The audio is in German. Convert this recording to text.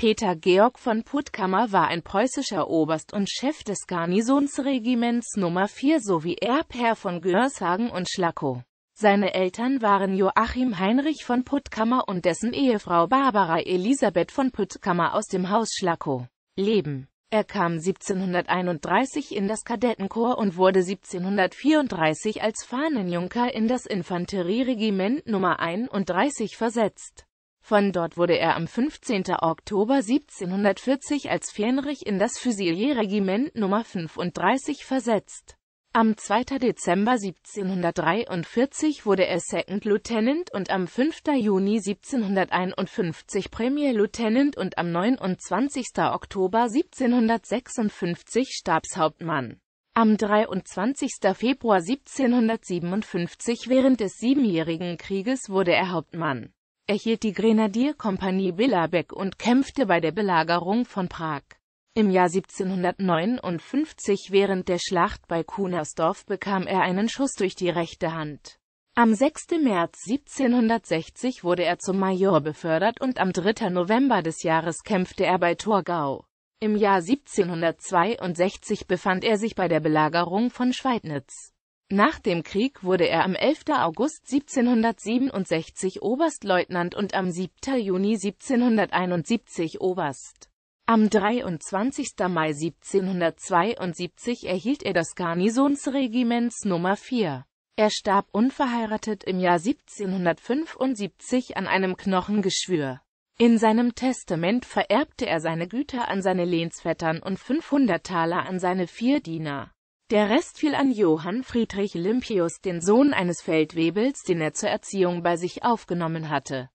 Peter Georg von Puttkammer war ein preußischer Oberst und Chef des Garnisonsregiments Nummer 4 sowie Erbherr von Görshagen und Schlackow. Seine Eltern waren Joachim Heinrich von Puttkammer und dessen Ehefrau Barbara Elisabeth von Puttkammer aus dem Haus Schlackow. Leben er kam 1731 in das Kadettenkorps und wurde 1734 als Fahnenjunker in das Infanterieregiment Nummer 31 versetzt. Von dort wurde er am 15. Oktober 1740 als Fähnrich in das Fusilierregiment Nummer 35 versetzt. Am 2. Dezember 1743 wurde er Second Lieutenant und am 5. Juni 1751 Premier Lieutenant und am 29. Oktober 1756 Stabshauptmann. Am 23. Februar 1757 während des Siebenjährigen Krieges wurde er Hauptmann erhielt die Grenadierkompanie Billerbeck und kämpfte bei der Belagerung von Prag. Im Jahr 1759 während der Schlacht bei Kunersdorf bekam er einen Schuss durch die rechte Hand. Am 6. März 1760 wurde er zum Major befördert und am 3. November des Jahres kämpfte er bei Torgau. Im Jahr 1762 befand er sich bei der Belagerung von Schweidnitz. Nach dem Krieg wurde er am 11. August 1767 Oberstleutnant und am 7. Juni 1771 Oberst. Am 23. Mai 1772 erhielt er das Garnisonsregiments Nummer 4. Er starb unverheiratet im Jahr 1775 an einem Knochengeschwür. In seinem Testament vererbte er seine Güter an seine Lehnsvettern und 500 Taler an seine vier Diener. Der Rest fiel an Johann Friedrich Lympius, den Sohn eines Feldwebels, den er zur Erziehung bei sich aufgenommen hatte